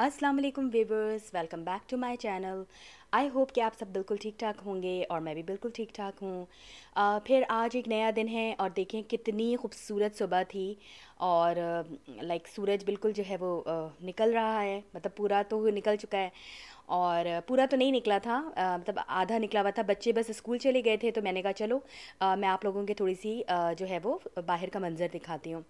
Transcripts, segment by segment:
अस्सलाम वालेकुम viewers welcome back to my channel I hope कि आप सब बिल्कुल ठीक ठाक होंगे और मैं भी बिल्कुल ठीक ठाक हूँ फिर आज एक नया दिन है और देखें कितनी खूबसूरत सुबह थी और लाइक सूरज बिल्कुल जो है वो निकल रहा है मतलब पूरा तो निकल चुका है और पूरा तो नहीं निकला था मतलब आधा निकला हुआ था बच्चे बस स्कूल चले गए थे तो मैंने कहा चलो मैं आप लोगों के थोड़ी सी जो है वो बाहर का मंज़र दिखाती हूँ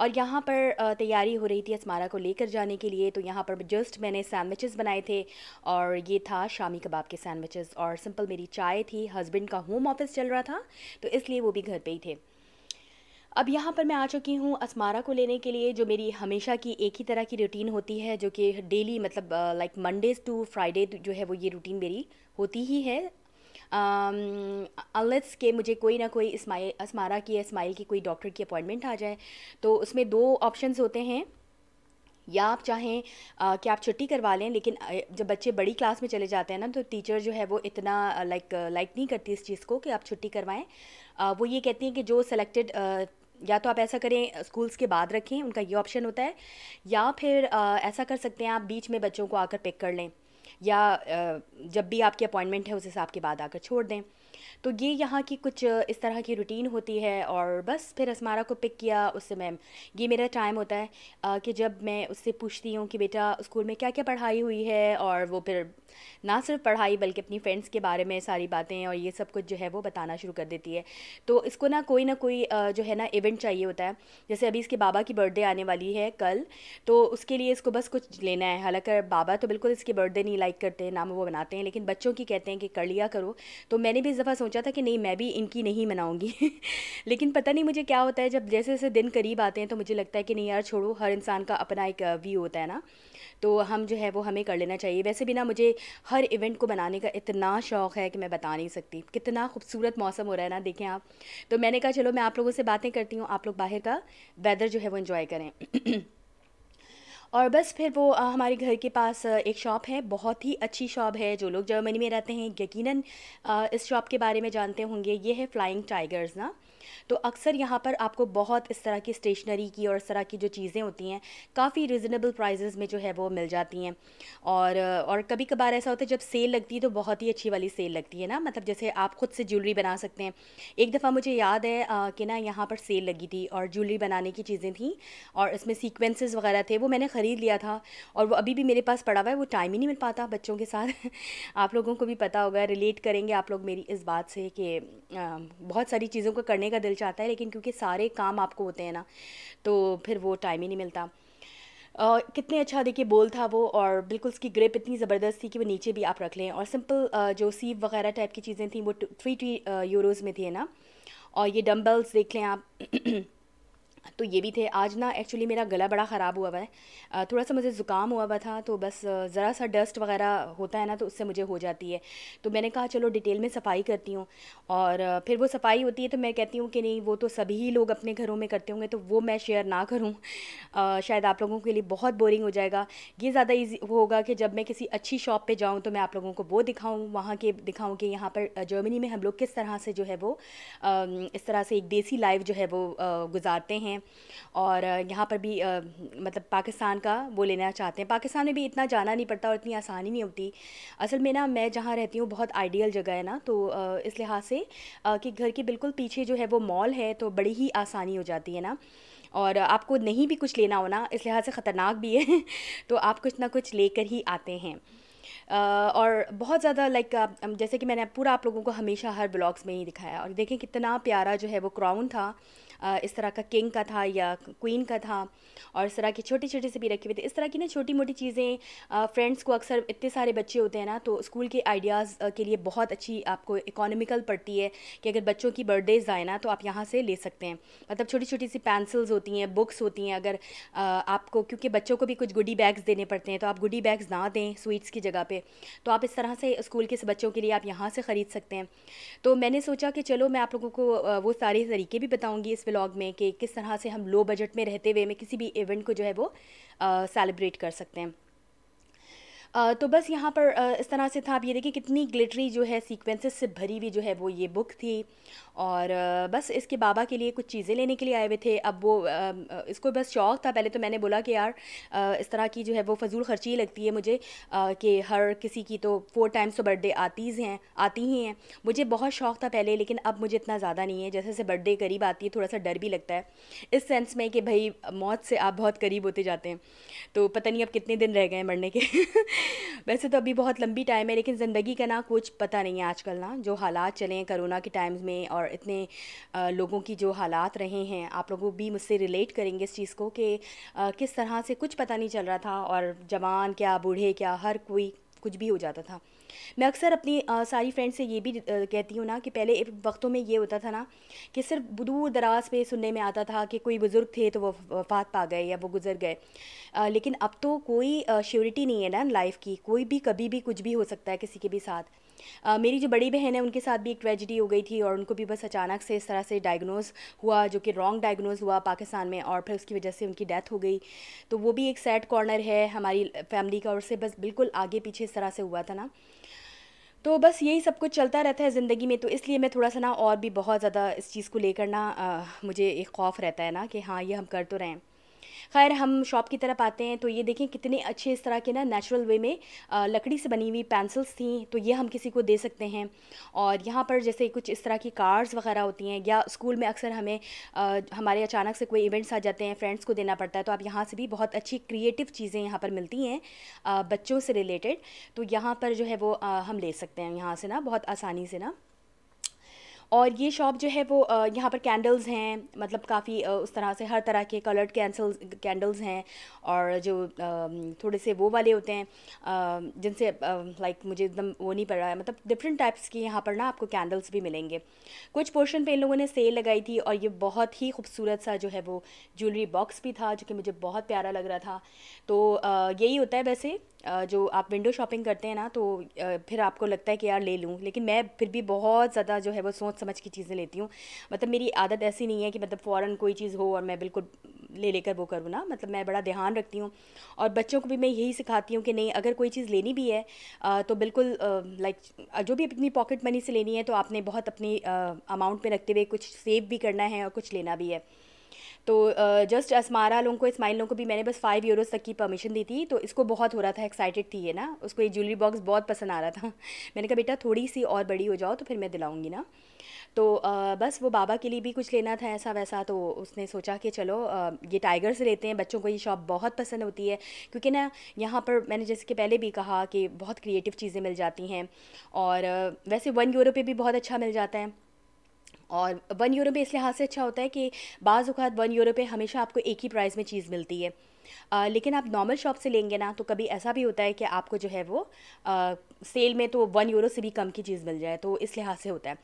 और यहाँ पर तैयारी हो रही थी असमारा को लेकर जाने के लिए तो यहाँ पर जस्ट मैंने सैंडविचेस बनाए थे और ये था शामी कबाब के सैंडविचेस और सिंपल मेरी चाय थी हस्बैंड का होम ऑफिस चल रहा था तो इसलिए वो भी घर पे ही थे अब यहाँ पर मैं आ चुकी हूँ असमारा को लेने के लिए जो मेरी हमेशा की एक ही तरह की रूटीन होती है जो कि डेली मतलब लाइक मंडेज़ टू फ्राइडे जो है वो ये रूटीन मेरी होती ही है अनलेस um, के मुझे कोई ना कोई इस्माइल इसमारा की या इस्माइल की कोई डॉक्टर की अपॉइंटमेंट आ जाए तो उसमें दो ऑप्शंस होते हैं या आप चाहें आ, कि आप छुट्टी करवा लें लेकिन जब बच्चे बड़ी क्लास में चले जाते हैं ना तो टीचर जो है वो इतना लाइक लाइक नहीं करती इस चीज़ को कि आप छुट्टी करवाएं आ, वो ये कहती हैं कि जो सेलेक्टेड या तो आप ऐसा करें स्कूल्स के बाद रखें उनका ये ऑप्शन होता है या फिर आ, ऐसा कर सकते हैं आप बीच में बच्चों को आकर पिक कर लें या जब भी आपकी अपॉइंटमेंट है उस हिसाब के बाद आकर छोड़ दें तो ये यहाँ की कुछ इस तरह की रूटीन होती है और बस फिर असमारा को पिक किया उससे मैम ये मेरा टाइम होता है आ, कि जब मैं उससे पूछती हूँ कि बेटा स्कूल में क्या क्या पढ़ाई हुई है और वो फिर ना सिर्फ पढ़ाई बल्कि अपनी फ्रेंड्स के बारे में सारी बातें और ये सब कुछ जो है वो बताना शुरू कर देती है तो इसको ना कोई ना कोई जो है ना इवेंट चाहिए होता है जैसे अभी इसके बाबा की बर्थडे आने वाली है कल तो उसके लिए इसको बस कुछ लेना है हालांकि बाबा तो बिल्कुल इसकी बर्थडे नहीं लाइक करते ना वो बनाते हैं लेकिन बच्चों की कहते हैं कि कर लिया करो तो मैंने भी इस दफ़ा सोचा था कि नहीं मैं भी इनकी नहीं मनाऊंगी लेकिन पता नहीं मुझे क्या होता है जब जैसे जैसे दिन करीब आते हैं तो मुझे लगता है कि नहीं यार छोड़ो हर इंसान का अपना एक व्यू होता है ना तो हम जो है वो हमें कर लेना चाहिए वैसे भी ना मुझे हर इवेंट को बनाने का इतना शौक़ है कि मैं बता नहीं सकती कितना खूबसूरत मौसम हो रहा है ना देखें आप तो मैंने कहा चलो मैं आप लोगों से बातें करती हूँ आप लोग बाहर का वेदर जो है वो इन्जॉय करें और बस फिर वो हमारे घर के पास एक शॉप है बहुत ही अच्छी शॉप है जो लोग जर्मनी में रहते हैं यकीनन इस शॉप के बारे में जानते होंगे ये है फ्लाइंग टाइगर्स ना तो अक्सर यहाँ पर आपको बहुत इस तरह की स्टेशनरी की और इस तरह की जो चीज़ें होती हैं काफ़ी रिजनेबल प्राइजेज़ में जो है वो मिल जाती हैं और और कभी कभार ऐसा होता है जब सेल लगती है तो बहुत ही अच्छी वाली सेल लगती है ना मतलब जैसे आप ख़ुद से ज्वेलरी बना सकते हैं एक दफ़ा मुझे याद है कि ना यहाँ पर सेल लगी थी और ज्वेलरी बनाने की चीज़ें थी और इसमें सीकुनसेज वगैरह थे वो मैंने ख़रीद ख़रीद लिया था और वो अभी भी मेरे पास पड़ा हुआ है वो टाइम ही नहीं मिल पाता बच्चों के साथ आप लोगों को भी पता होगा रिलेट करेंगे आप लोग मेरी इस बात से कि बहुत सारी चीज़ों को करने का दिल चाहता है लेकिन क्योंकि सारे काम आपको होते हैं ना तो फिर वो टाइम ही नहीं मिलता Uh, कितने अच्छा देखिए बोल था वो और बिल्कुल उसकी ग्रिप इतनी ज़बरदस्त थी कि वो नीचे भी आप रख लें और सिंपल जो सीव वगैरह टाइप की चीज़ें थी वो थ्री थ्री यूरोज़ में थी ना और ये डम्बल्स देख लें आप तो ये भी थे आज ना एक्चुअली मेरा गला बड़ा ख़राब हुआ हुआ है थोड़ा सा मुझे ज़ुकाम हुआ हुआ था तो बस ज़रा सा डस्ट वगैरह होता है ना तो उससे मुझे हो जाती है तो मैंने कहा चलो डिटेल में सफाई करती हूँ और फिर वो सफाई होती है तो मैं कहती हूँ कि नहीं वो तो सभी ही लोग अपने घरों में करते होंगे तो वो मैं शेयर ना करूँ शायद आप लोगों के लिए बहुत बोरिंग हो जाएगा ये ज़्यादा ईजी होगा कि जब मैं किसी अच्छी शॉप पर जाऊँ तो मैं आप लोगों को वो दिखाऊँ वहाँ के दिखाऊँ कि यहाँ पर जर्मनी में हम लोग किस तरह से जो है वो इस तरह से एक देसी लाइफ जो है वो गुजारते हैं हैं और यहाँ पर भी आ, मतलब पाकिस्तान का वो लेना चाहते हैं पाकिस्तान में भी इतना जाना नहीं पड़ता और इतनी आसानी नहीं होती असल में ना मैं जहाँ रहती हूँ बहुत आइडियल जगह है ना तो इस लिहाज से कि घर के बिल्कुल पीछे जो है वो मॉल है तो बड़ी ही आसानी हो जाती है ना और आपको नहीं भी कुछ लेना होना इस लिहाज से ख़तरनाक भी है तो आप कुछ ना कुछ लेकर ही आते हैं और बहुत ज़्यादा लाइक जैसे कि मैंने पूरा आप लोगों को हमेशा हर ब्लॉग्स में ही दिखाया और देखें कितना प्यारा जो है वो क्राउन था इस तरह का किंग का था या क्वीन का था और इस तरह की छोटी छोटी से भी रखी हुई थी इस तरह की ना छोटी मोटी चीज़ें फ्रेंड्स को अक्सर इतने सारे बच्चे होते हैं ना तो स्कूल के आइडियाज़ के लिए बहुत अच्छी आपको इकोनॉमिकल पड़ती है कि अगर बच्चों की बर्थडेज आए ना तो आप यहाँ से ले सकते हैं मतलब छोटी छोटी सी पेंसिल्स होती हैं बुक्स होती हैं अगर आपको क्योंकि बच्चों को भी कुछ गुडी बैग्स देने पड़ते हैं तो आप गुडी बैग्स ना दें स्वीट्स की जगह पर तो आप इस तरह से स्कूल के बच्चों के लिए आप यहाँ से ख़रीद सकते हैं तो मैंने सोचा कि चलो मैं आप लोगों को वो सारे तरीके भी बताऊँगी इस व्लॉग में कि किस तरह से हम लो बजट में रहते हुए में किसी भी इवेंट को जो है वो सेलिब्रेट कर सकते हैं तो बस यहाँ पर इस तरह से था आप ये देखिए कितनी ग्लिटरी जो है सीक्वेंसेस से भरी हुई जो है वो ये बुक थी और बस इसके बाबा के लिए कुछ चीज़ें लेने के लिए आए हुए थे अब वो इसको बस शौक़ था पहले तो मैंने बोला कि यार इस तरह की जो है वो फजूल खर्ची लगती है मुझे कि हर किसी की तो फोर टाइम्स तो बर्थडे आतीज़ हैं आती ही हैं मुझे बहुत शौक़ था पहले लेकिन अब मुझे इतना ज़्यादा नहीं है जैसे जैसे बर्थडे करीब आती है थोड़ा सा डर भी लगता है इस सेंस में कि भाई मौत से आप बहुत करीब होते जाते हैं तो पता नहीं अब कितने दिन रह गए मरने के वैसे तो अभी बहुत लंबी टाइम है लेकिन ज़िंदगी का ना कुछ पता नहीं है आजकल ना जो हालात चले हैं करोना के टाइम्स में और इतने लोगों की जो हालात रहे हैं आप लोगों भी मुझसे रिलेट करेंगे इस चीज़ को कि किस तरह से कुछ पता नहीं चल रहा था और जवान क्या बूढ़े क्या हर कोई कुछ भी हो जाता था मैं अक्सर अपनी आ, सारी फ्रेंड से ये भी आ, कहती हूँ ना कि पहले वक्तों में ये होता था ना कि सिर्फ दूर दराज पे सुनने में आता था कि कोई बुज़ुर्ग थे तो वो वफात पा गए या वो गुजर गए आ, लेकिन अब तो कोई श्योरिटी नहीं है ना लाइफ की कोई भी कभी भी कुछ भी हो सकता है किसी के भी साथ आ, मेरी जो बड़ी बहन है उनके साथ भी एक ट्रेजिडी हो गई थी और उनको भी बस अचानक से इस तरह से डायग्नोज हुआ जो कि रॉन्ग डायग्नोज हुआ पाकिस्तान में और फिर उसकी वजह से उनकी डेथ हो गई तो वो भी एक सैड कॉर्नर है हमारी फैमिली का और उससे बस बिल्कुल आगे पीछे इस तरह से हुआ था ना तो बस यही सब कुछ चलता रहता है ज़िंदगी में तो इसलिए मैं थोड़ा सा ना और भी बहुत ज़्यादा इस चीज़ को लेकर ना आ, मुझे एक खौफ रहता है ना कि हाँ ये हम कर तो रहे हैं खैर हम शॉप की तरफ आते हैं तो ये देखें कितने अच्छे इस तरह के ना नेचुरल वे में लकड़ी से बनी हुई पेंसिल्स थी तो ये हम किसी को दे सकते हैं और यहाँ पर जैसे कुछ इस तरह की कार्ड्स वगैरह होती हैं या स्कूल में अक्सर हमें आ, हमारे अचानक से कोई इवेंट्स आ जाते हैं फ्रेंड्स को देना पड़ता है तो आप यहाँ से भी बहुत अच्छी क्रिएटिव चीज़ें यहाँ पर मिलती हैं बच्चों से रिलेटेड तो यहाँ पर जो है वो आ, हम ले सकते हैं यहाँ से ना बहुत आसानी से ना और ये शॉप जो है वो यहाँ पर कैंडल्स हैं मतलब काफ़ी उस तरह से हर तरह के कलर्ड कैंसल्स कैंडल्स हैं और जो थोड़े से वो वाले होते हैं जिनसे लाइक मुझे एकदम वो नहीं पड़ रहा है मतलब डिफरेंट टाइप्स की यहाँ पर ना आपको कैंडल्स भी मिलेंगे कुछ पोर्शन पे इन लोगों ने सेल लगाई थी और ये बहुत ही खूबसूरत सा जो है वो ज्वेलरी बॉक्स भी था जो कि मुझे बहुत प्यारा लग रहा था तो यही होता है वैसे जो आप विंडो शॉपिंग करते हैं ना तो फिर आपको लगता है कि यार ले लूँ लेकिन मैं फिर भी बहुत ज़्यादा जो है वो सोच समझ की चीज़ें लेती हूँ मतलब मेरी आदत ऐसी नहीं है कि मतलब फ़ौरन कोई चीज़ हो और मैं बिल्कुल ले लेकर वो करूँ ना मतलब मैं बड़ा ध्यान रखती हूँ और बच्चों को भी मैं यही सिखाती हूँ कि नहीं अगर कोई चीज़ लेनी भी है तो बिल्कुल लाइक जो भी अपनी पॉकेट मनी से लेनी है तो आपने बहुत अपनी अमाउंट में रखते हुए कुछ सेव भी करना है और कुछ लेना भी है तो जस्ट असमारा लोगों को इस्माइल लोगों को भी मैंने बस फाइव यूरोज़ तक की परमिशन दी थी तो इसको बहुत हो रहा था एक्साइटेड थी ये ना उसको ये ज्वेलरी बॉक्स बहुत पसंद आ रहा था मैंने कहा बेटा थोड़ी सी और बड़ी हो जाओ तो फिर मैं दिलाऊँगी ना तो बस वो बाबा के लिए भी कुछ लेना था ऐसा वैसा तो उसने सोचा कि चलो ये टाइगर से लेते हैं बच्चों को ये शॉप बहुत पसंद होती है क्योंकि ना यहाँ पर मैंने जैसे कि पहले भी कहा कि बहुत क्रिएटिव चीज़ें मिल जाती हैं और वैसे वन यूरो पे भी बहुत अच्छा मिल जाता है और वन यूरो पे इस लिहाज से अच्छा होता है कि बाज़ अवत वन यूरो पे हमेशा आपको एक ही प्राइस में चीज़ मिलती है आ, लेकिन आप नॉर्मल शॉप से लेंगे ना तो कभी ऐसा भी होता है कि आपको जो है वो आ, सेल में तो वन यूरो से भी कम की चीज़ मिल जाए तो इस लिहाज से होता है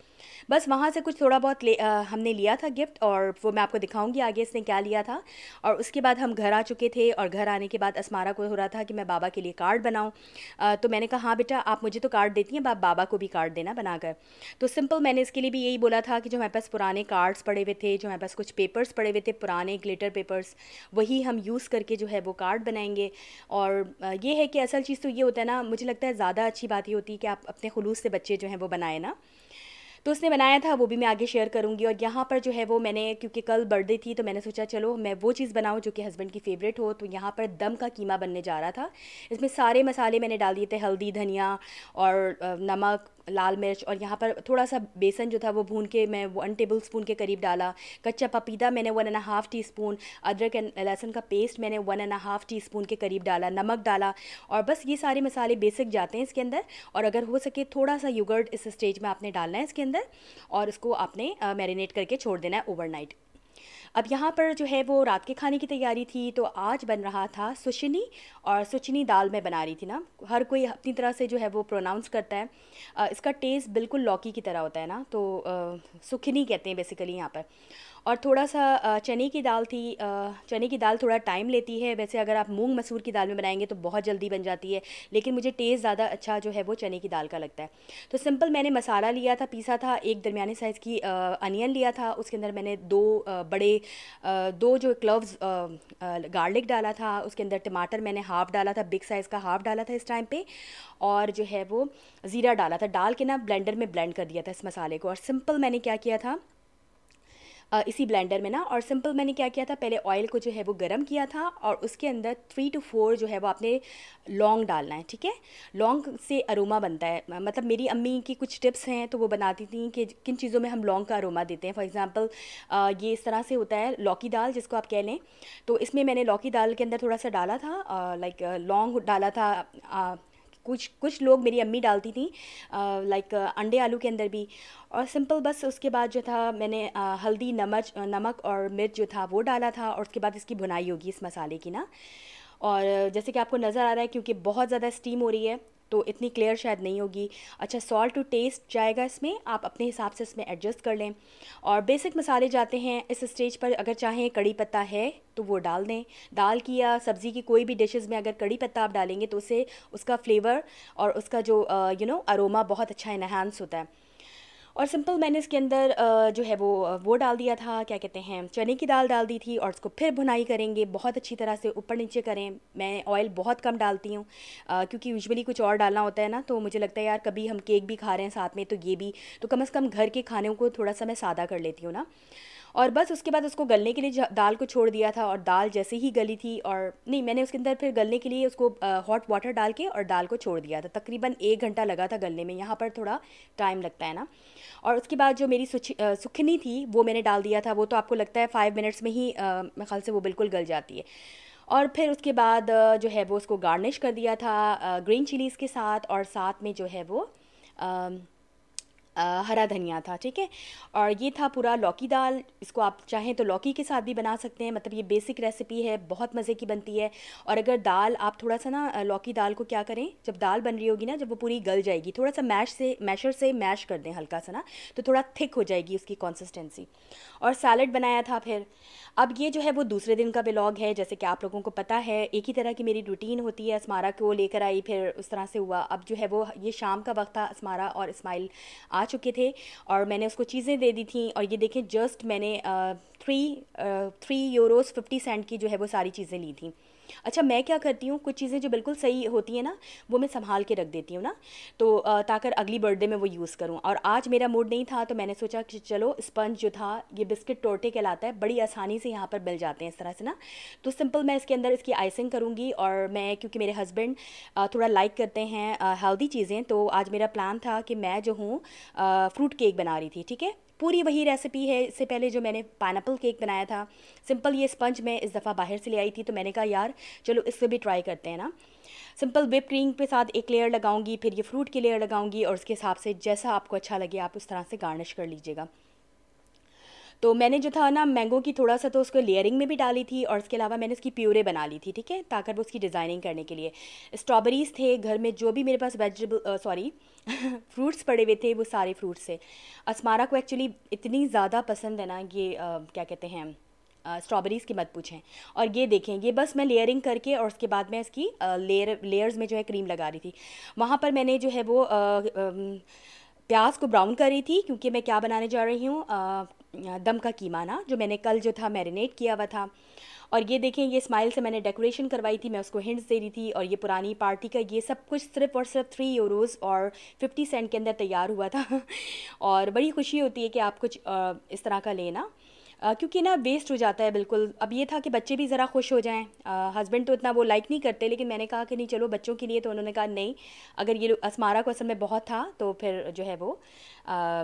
बस वहाँ से कुछ थोड़ा बहुत ले आ, हमने लिया था गिफ्ट और वो मैं आपको दिखाऊंगी आगे इसने क्या लिया था और उसके बाद हम घर आ चुके थे और घर आने के बाद असमारा को हो रहा था कि मैं बाबा के लिए कार्ड बनाऊँ तो मैंने कहा हाँ बेटा आप मुझे तो कार्ड देती हैं आप बाबा को भी कार्ड देना बनाकर तो सिंपल मैंने इसके लिए भी यही बोला था कि जो हमारे पास पुराने कार्ड्स पड़े हुए थे जो हमारे पास कुछ पेपर्स पड़े हुए थे पुराने ग्लेटर पेपर्स वही हम यूज़ करके जो है वो कार्ड बनाएंगे और ये है कि असल चीज़ तो ये होता है ना मुझे लगता है ज़्यादा अच्छी अच्छी बात ही होती है कि आप अपने खलूस से बच्चे जो हैं वो बनाए ना तो उसने बनाया था वो भी मैं आगे शेयर करूँगी और यहाँ पर जो है वो मैंने क्योंकि कल बर्थडे थी तो मैंने सोचा चलो मैं वो चीज़ बनाऊँ जो कि हस्बैंड की फेवरेट हो तो यहाँ पर दम का कीमा बनने जा रहा था इसमें सारे मसाले मैंने डाल दिए थे हल्दी धनिया और नमक लाल मिर्च और यहाँ पर थोड़ा सा बेसन जो था वो भून के मैं वन टेबल स्पून के करीब डाला कच्चा पपीता मैंने one and half teaspoon अदरक एंड लहसुन का पेस्ट मैंने one and half teaspoon के करीब डाला नमक डाला और बस ये सारे मसाले बेसिक जाते हैं इसके अंदर और अगर हो सके थोड़ा सा युगर्ट इस स्टेज में आपने डालना है इसके अंदर और इसको आपने मैरिनेट करके छोड़ देना है नाइट अब यहाँ पर जो है वो रात के खाने की तैयारी थी तो आज बन रहा था सुशनी और सुचनी दाल मैं बना रही थी ना हर कोई अपनी तरह से जो है वो प्रोनाउंस करता है इसका टेस्ट बिल्कुल लौकी की तरह होता है ना तो सुखनी कहते हैं बेसिकली यहाँ पर और थोड़ा सा चने की दाल थी चने की दाल थोड़ा टाइम लेती है वैसे अगर आप मूंग मसूर की दाल में बनाएंगे तो बहुत जल्दी बन जाती है लेकिन मुझे टेस्ट ज़्यादा अच्छा जो है वो चने की दाल का लगता है तो सिंपल मैंने मसाला लिया था पीसा था एक दरमियाने साइज़ की अनियन लिया था उसके अंदर मैंने दो बड़े दो जो क्लव्स गार्लिक डाला था उसके अंदर टमाटर मैंने हाफ़ डाला था बिग साइज़ का हाफ़ डाला था इस टाइम पर और जो है वो ज़ीरा डाला था डाल के ना ब्लेंडर में ब्लेंड कर दिया था इस मसाले को और सिंपल मैंने क्या किया था इसी ब्लेंडर में ना और सिंपल मैंने क्या किया था पहले ऑयल को जो है वो गर्म किया था और उसके अंदर थ्री टू फोर जो है वो आपने लौंग डालना है ठीक है लौंग से अरोमा बनता है मतलब मेरी अम्मी की कुछ टिप्स हैं तो वो बनाती थी कि किन चीज़ों में हम लौंग का अरोमा देते हैं फॉर एग्ज़ाम्पल ये इस तरह से होता है लौकी दाल जिसको आप कह लें तो इसमें मैंने लौकी दाल के अंदर थोड़ा सा डाला था लाइक लौंग डाला था कुछ कुछ लोग मेरी अम्मी डालती थी लाइक अंडे आलू के अंदर भी और सिंपल बस उसके बाद जो था मैंने आ, हल्दी नमक नमक और मिर्च जो था वो डाला था और उसके बाद इसकी भुनाई होगी इस मसाले की ना और जैसे कि आपको नज़र आ रहा है क्योंकि बहुत ज़्यादा स्टीम हो रही है तो इतनी क्लियर शायद नहीं होगी अच्छा सॉल्ट टू टेस्ट जाएगा इसमें आप अपने हिसाब से इसमें एडजस्ट कर लें और बेसिक मसाले जाते हैं इस स्टेज पर अगर चाहें कड़ी पत्ता है तो वो डाल दें दाल की या सब्ज़ी की कोई भी डिशेस में अगर कड़ी पत्ता आप डालेंगे तो उससे उसका फ्लेवर और उसका जो यू नो अरोमा बहुत अच्छा इन्हांस होता है और सिंपल मैंने इसके अंदर जो है वो वो डाल दिया था क्या कहते हैं चने की दाल डाल दी थी और इसको फिर भुनाई करेंगे बहुत अच्छी तरह से ऊपर नीचे करें मैं ऑयल बहुत कम डालती हूँ क्योंकि यूजुअली कुछ और डालना होता है ना तो मुझे लगता है यार कभी हम केक भी खा रहे हैं साथ में तो ये भी तो कम अज़ कम घर के खाने को थोड़ा सा मैं सादा कर लेती हूँ ना और बस उसके बाद उसको गलने के लिए दाल को छोड़ दिया था और दाल जैसे ही गली थी और नहीं मैंने उसके अंदर फिर गलने के लिए उसको हॉट वाटर डाल के और दाल को छोड़ दिया था तकरीबन एक घंटा लगा था गलने में यहाँ पर थोड़ा टाइम लगता है ना और उसके बाद जो मेरी सुखनी थी वो मैंने डाल दिया था वो तो आपको लगता है फाइव मिनट्स में ही मेरे ख्याल से वो बिल्कुल गल जाती है और फिर उसके बाद जो है वो उसको गार्निश कर दिया था ग्रीन चिलीज़ के साथ और साथ में जो है वो हरा धनिया था ठीक है और ये था पूरा लौकी दाल इसको आप चाहें तो लौकी के साथ भी बना सकते हैं मतलब ये बेसिक रेसिपी है बहुत मज़े की बनती है और अगर दाल आप थोड़ा सा ना लौकी दाल को क्या करें जब दाल बन रही होगी ना जब वो पूरी गल जाएगी थोड़ा सा मैश से मैशर से मैश कर दें हल्का सा ना तो थोड़ा थिक हो जाएगी उसकी कंसिस्टेंसी और सैलड बनाया था फिर अब ये जो है वो दूसरे दिन का ब्लॉग है जैसे कि आप लोगों को पता है एक ही तरह की मेरी रूटीन होती है इसमारा को लेकर आई फिर उस तरह से हुआ अब जो है वो ये शाम का वक्त था असमारा और इस्माइल आ आ चुके थे और मैंने उसको चीज़ें दे दी थी और ये देखें जस्ट मैंने three three euros fifty cent की जो है वो सारी चीज़ें ली थी अच्छा मैं क्या करती हूँ कुछ चीज़ें जो बिल्कुल सही होती हैं ना वो मैं संभाल के रख देती हूँ ना तो ताकि अगली बर्थडे में वो यूज़ करूँ और आज मेरा मूड नहीं था तो मैंने सोचा कि चलो स्पंज जो था ये बिस्किट टोटे कहलाता है बड़ी आसानी से यहाँ पर मिल जाते हैं इस तरह से ना तो सिंपल मैं इसके अंदर इसकी आइसिंग करूँगी और मैं क्योंकि मेरे हस्बैंड थोड़ा लाइक करते हैं हेल्दी चीज़ें तो आज मेरा प्लान था कि मैं जो हूँ फ्रूट केक बना रही थी ठीक है पूरी वही रेसिपी है इससे पहले जो मैंने पाइनएप्पल केक बनाया था सिंपल ये स्पंज मैं इस दफ़ा बाहर से ले आई थी तो मैंने कहा यार चलो इससे भी ट्राई करते हैं ना सिंपल विप क्रीम के साथ एक लेयर लगाऊंगी फिर ये फ्रूट की लेयर लगाऊंगी और उसके हिसाब से जैसा आपको अच्छा लगे आप उस तरह से गार्निश कर लीजिएगा तो मैंने जो था ना मैंगो की थोड़ा सा तो उसको लेयरिंग में भी डाली थी और इसके अलावा मैंने उसकी प्योरे बना ली थी ठीक है वो उसकी डिज़ाइनिंग करने के लिए स्ट्रॉबेरीज़ थे घर में जो भी मेरे पास वेजिटेबल सॉरी फ्रूट्स पड़े हुए थे वो सारे फ्रूट्स थे असमारा को एक्चुअली इतनी ज़्यादा पसंद है ना ये आ, क्या कहते हैं स्ट्रॉबेरीज़ की मत पूछें और ये देखें ये बस मैं लेयरिंग करके और उसके बाद मैं इसकी लेयर लेयर्स में जो है क्रीम लगा रही थी वहाँ पर मैंने जो है वो प्याज को ब्राउन कर रही थी क्योंकि मैं क्या बनाने जा रही हूँ दम का कीमा ना जो मैंने कल जो था मैरिनेट किया हुआ था और ये देखें ये स्माइल से मैंने डेकोरेशन करवाई थी मैं उसको हिंट्स दे रही थी और ये पुरानी पार्टी का ये सब कुछ सिर्फ और सिर्फ थ्री यूरोज़ और फिफ्टी सेंट के अंदर तैयार हुआ था और बड़ी खुशी होती है कि आप कुछ इस तरह का लेना क्योंकि ना वेस्ट हो जाता है बिल्कुल अब ये था कि बच्चे भी ज़रा खुश हो जाएं हस्बैंड तो इतना वो लाइक नहीं करते लेकिन मैंने कहा कि नहीं चलो बच्चों के लिए तो उन्होंने कहा नहीं अगर ये असमारा को असल में बहुत था तो फिर जो है वो आ,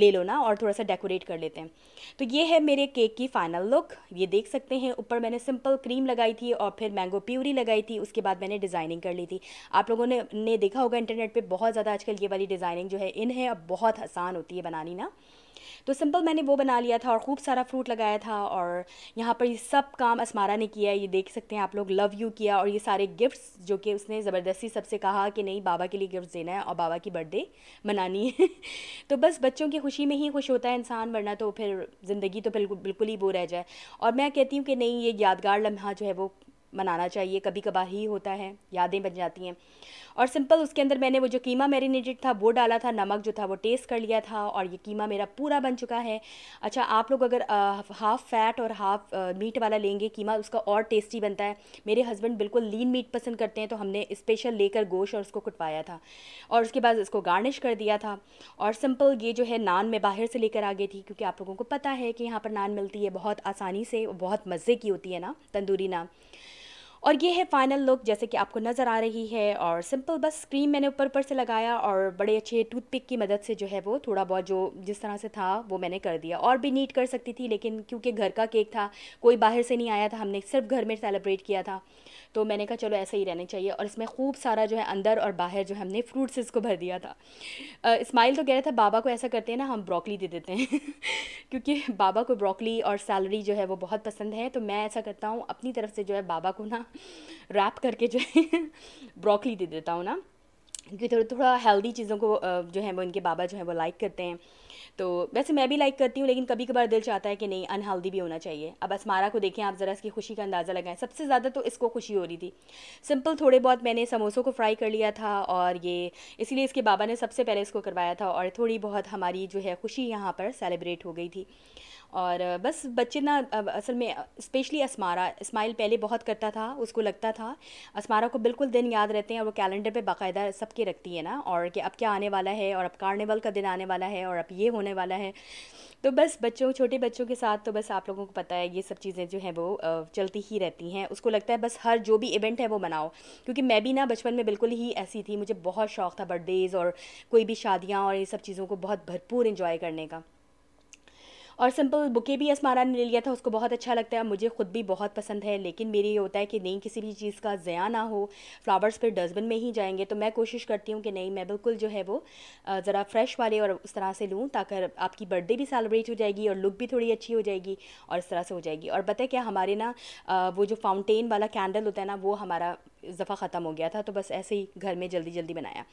ले लो ना और थोड़ा सा डेकोरेट कर लेते हैं तो ये है मेरे केक की फ़ाइनल लुक ये देख सकते हैं ऊपर मैंने सिंपल क्रीम लगाई थी और फिर मैंगो प्यूरी लगाई थी उसके बाद मैंने डिज़ाइनिंग कर ली थी आप लोगों ने ने देखा होगा इंटरनेट पे बहुत ज़्यादा आजकल ये वाली डिज़ाइनिंग जो है इन है अब बहुत आसान होती है बनानी ना तो सिंपल मैंने वो बना लिया था और खूब सारा फ्रूट लगाया था और यहाँ पर ये सब काम असमारा ने किया ये देख सकते हैं आप लोग लव यू किया और ये सारे गिफ्ट्स जो कि उसने ज़बरदस्ती सबसे कहा कि नहीं बाबा के लिए गिफ्ट देना है और बाबा की बर्थडे मनानी है तो बस बच्चों की खुशी में ही खुश होता है इंसान वरना तो फिर ज़िंदगी तो बिल्कुल ही वो रह जाए और मैं कहती हूँ कि नहीं ये यादगार लम्हा जो है वो बनाना चाहिए कभी कभार ही होता है यादें बन जाती हैं और सिंपल उसके अंदर मैंने वो जो कीमा मैरिनेटेड था वो डाला था नमक जो था वो टेस्ट कर लिया था और ये कीमा मेरा पूरा बन चुका है अच्छा आप लोग अगर हाफ़ फैट और हाफ़ मीट वाला लेंगे कीमा उसका और टेस्टी बनता है मेरे हस्बैंड बिल्कुल लीन मीट पसंद करते हैं तो हमने स्पेशल लेकर गोश्त और उसको कुटवाया था और उसके बाद इसको गार्निश कर दिया था और सिंपल ये जो है नान मैं बाहर से लेकर आ गई थी क्योंकि आप लोगों को पता है कि यहाँ पर नान मिलती है बहुत आसानी से बहुत मज़े की होती है ना तंदूरी नान और ये है फाइनल लुक जैसे कि आपको नज़र आ रही है और सिंपल बस क्रीम मैंने ऊपर ऊपर से लगाया और बड़े अच्छे टूथपिक की मदद से जो है वो थोड़ा बहुत जो जिस तरह से था वो मैंने कर दिया और भी नीट कर सकती थी लेकिन क्योंकि घर का केक था कोई बाहर से नहीं आया था हमने सिर्फ घर में सेलिब्रेट किया था तो मैंने कहा चलो ऐसा ही रहना चाहिए और इसमें खूब सारा जो है अंदर और बाहर जो हमने फ्रूट्स इसको भर दिया था इस्माइल तो कह रहा था बाबा को ऐसा करते हैं ना हम ब्रोकली दे देते हैं क्योंकि बाबा को ब्रोकली और सैलरी जो है वो बहुत पसंद है तो मैं ऐसा करता हूँ अपनी तरफ से जो है बाबा को ना रैप करके जो है ब्रोकली दे देता हूँ ना क्योंकि थोड़ा थोड़ा हेल्दी चीज़ों को जो है वो इनके बाबा जो है वो लाइक करते हैं तो वैसे मैं भी लाइक करती हूँ लेकिन कभी कभार दिल चाहता है कि नहीं अनहेल्दी भी होना चाहिए अब असमारा को देखें आप ज़रा इसकी खुशी का अंदाज़ा लगाएं सबसे ज़्यादा तो इसको खुशी हो रही थी सिंपल थोड़े बहुत मैंने समोसों को फ्राई कर लिया था और ये इसीलिए इसके बाबा ने सबसे पहले इसको करवाया था और थोड़ी बहुत हमारी जो है खुशी यहाँ पर सेलिब्रेट हो गई थी और बस बच्चे ना असल में स्पेशली असमारा इस्माइल पहले बहुत करता था उसको लगता था असमारा को बिल्कुल दिन याद रहते हैं और वो कैलेंडर पे बाकायदा सबके रखती है ना और कि अब क्या आने वाला है और अब कार्निवल का दिन आने वाला है और अब ये होने वाला है तो बस बच्चों छोटे बच्चों के साथ तो बस आप लोगों को पता है ये सब चीज़ें जो हैं वो चलती ही रहती हैं उसको लगता है बस हर जो भी इवेंट है वो मनाओ क्योंकि मैं भी ना बचपन में बिल्कुल ही ऐसी थी मुझे बहुत शौक़ था बर्थडेज़ और कोई भी शादियाँ और ये सब चीज़ों को बहुत भरपूर इन्जॉय करने का और सिंपल बुके भी असमारा ने ले लिया था उसको बहुत अच्छा लगता है मुझे खुद भी बहुत पसंद है लेकिन मेरे ये होता है कि नहीं किसी भी चीज़ का ज़या ना हो फ्लावर्स फिर डस्टबिन में ही जाएंगे तो मैं कोशिश करती हूँ कि नहीं मैं बिल्कुल जो है वो ज़रा फ्रेश वाले और उस तरह से लूँ ताकि आपकी बर्थडे भी सेलिब्रेट हो जाएगी और लुक भी थोड़ी अच्छी हो जाएगी और इस तरह से हो जाएगी और बताए क्या हमारे ना वो जो फाउंटेन वाला कैंडल होता है ना वो हमारा दफ़ा ख़त्म हो गया था तो बस ऐसे ही घर में जल्दी जल्दी बनाया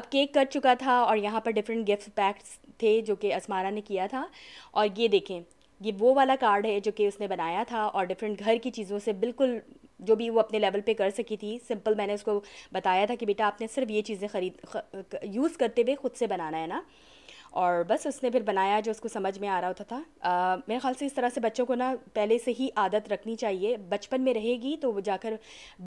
अब केक कट चुका था और यहाँ पर डिफरेंट गिफ्ट पैक्स थे जो कि असमारा ने किया था और ये देखें ये वो वाला कार्ड है जो कि उसने बनाया था और डिफरेंट घर की चीज़ों से बिल्कुल जो भी वो अपने लेवल पे कर सकी थी सिंपल मैंने उसको बताया था कि बेटा आपने सिर्फ ये चीज़ें खरीद ख, यूज़ करते हुए ख़ुद से बनाना है ना और बस उसने फिर बनाया जो उसको समझ में आ रहा होता था मेरे ख्याल से इस तरह से बच्चों को ना पहले से ही आदत रखनी चाहिए बचपन में रहेगी तो वो जाकर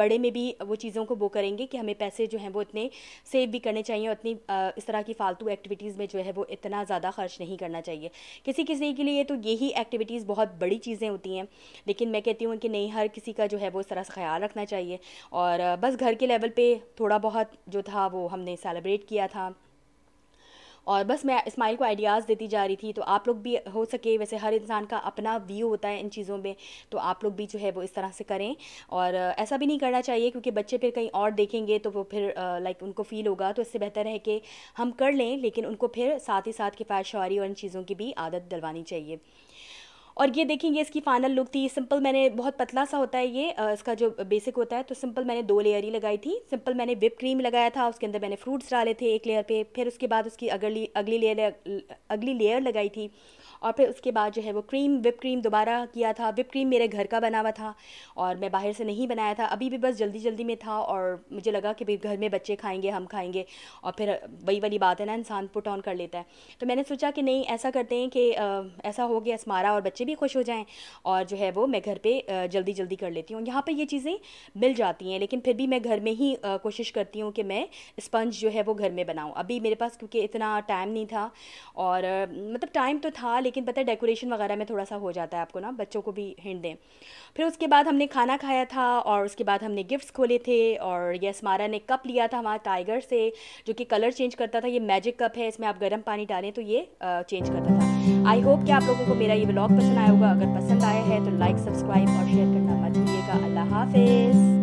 बड़े में भी वो चीज़ों को वो करेंगे कि हमें पैसे जो हैं वो इतने सेव भी करने चाहिए और इतनी आ, इस तरह की फ़ालतू एक्टिविटीज़ में जो है वो इतना ज़्यादा खर्च नहीं करना चाहिए किसी किसी के लिए तो यही एक्टिविटीज़ बहुत बड़ी चीज़ें होती हैं लेकिन मैं कहती हूँ कि नहीं हर किसी का जो है वो इस तरह से ख्याल रखना चाहिए और बस घर के लेवल पर थोड़ा बहुत जो था वो हमने सेलिब्रेट किया था और बस मैं इस्माइल को आइडियाज़ देती जा रही थी तो आप लोग भी हो सके वैसे हर इंसान का अपना व्यू होता है इन चीज़ों में तो आप लोग भी जो है वो इस तरह से करें और ऐसा भी नहीं करना चाहिए क्योंकि बच्चे फिर कहीं और देखेंगे तो वो फिर लाइक उनको फ़ील होगा तो इससे बेहतर है कि हम कर लें लेकिन उनको फिर साथ ही साथ किफ़ायत शुरी और इन चीज़ों की भी आदत डलवानी चाहिए और ये देखेंगे इसकी फाइनल लुक थी सिंपल मैंने बहुत पतला सा होता है ये इसका जो बेसिक होता है तो सिंपल मैंने दो लेयर ही लगाई थी सिंपल मैंने विप क्रीम लगाया था उसके अंदर मैंने फ्रूट्स डाले थे एक लेयर पे फिर उसके बाद उसकी अगली अगली लेयर अगली लेयर लगाई थी और फिर उसके बाद जो है वो क्रीम विप क्रीम दोबारा किया था विप क्रीम मेरे घर का बना हुआ था और मैं बाहर से नहीं बनाया था अभी भी बस जल्दी जल्दी में था और मुझे लगा कि भाई घर में बच्चे खाएंगे हम खाएंगे और फिर वही वाली बात है ना इंसान पुट ऑन कर लेता है तो मैंने सोचा कि नहीं ऐसा करते हैं कि ऐसा हो गया स्मारा और बच्चे भी खुश हो जाएँ और जो है वो मैं घर पर जल्दी जल्दी कर लेती हूँ यहाँ पर ये चीज़ें मिल जाती हैं लेकिन फिर भी मैं घर में ही कोशिश करती हूँ कि मैं स्पंज जो है वो घर में बनाऊँ अभी मेरे पास क्योंकि इतना टाइम नहीं था और मतलब टाइम तो था लेकिन लेकिन पता है डेकोरेशन वगैरह में थोड़ा सा हो जाता है आपको ना बच्चों को भी हिंट दें फिर उसके बाद हमने खाना खाया था और उसके बाद हमने गिफ्ट्स खोले थे और ये मारा ने कप लिया था हमारा टाइगर से जो कि कलर चेंज करता था ये मैजिक कप है इसमें आप गर्म पानी डालें तो ये चेंज करता था आई होप कि आप लोगों को मेरा ये ब्लॉग पसंद आया होगा अगर पसंद आया है तो लाइक सब्सक्राइब और शेयर करना मत भूलिएगा अल्लाह हाफिज़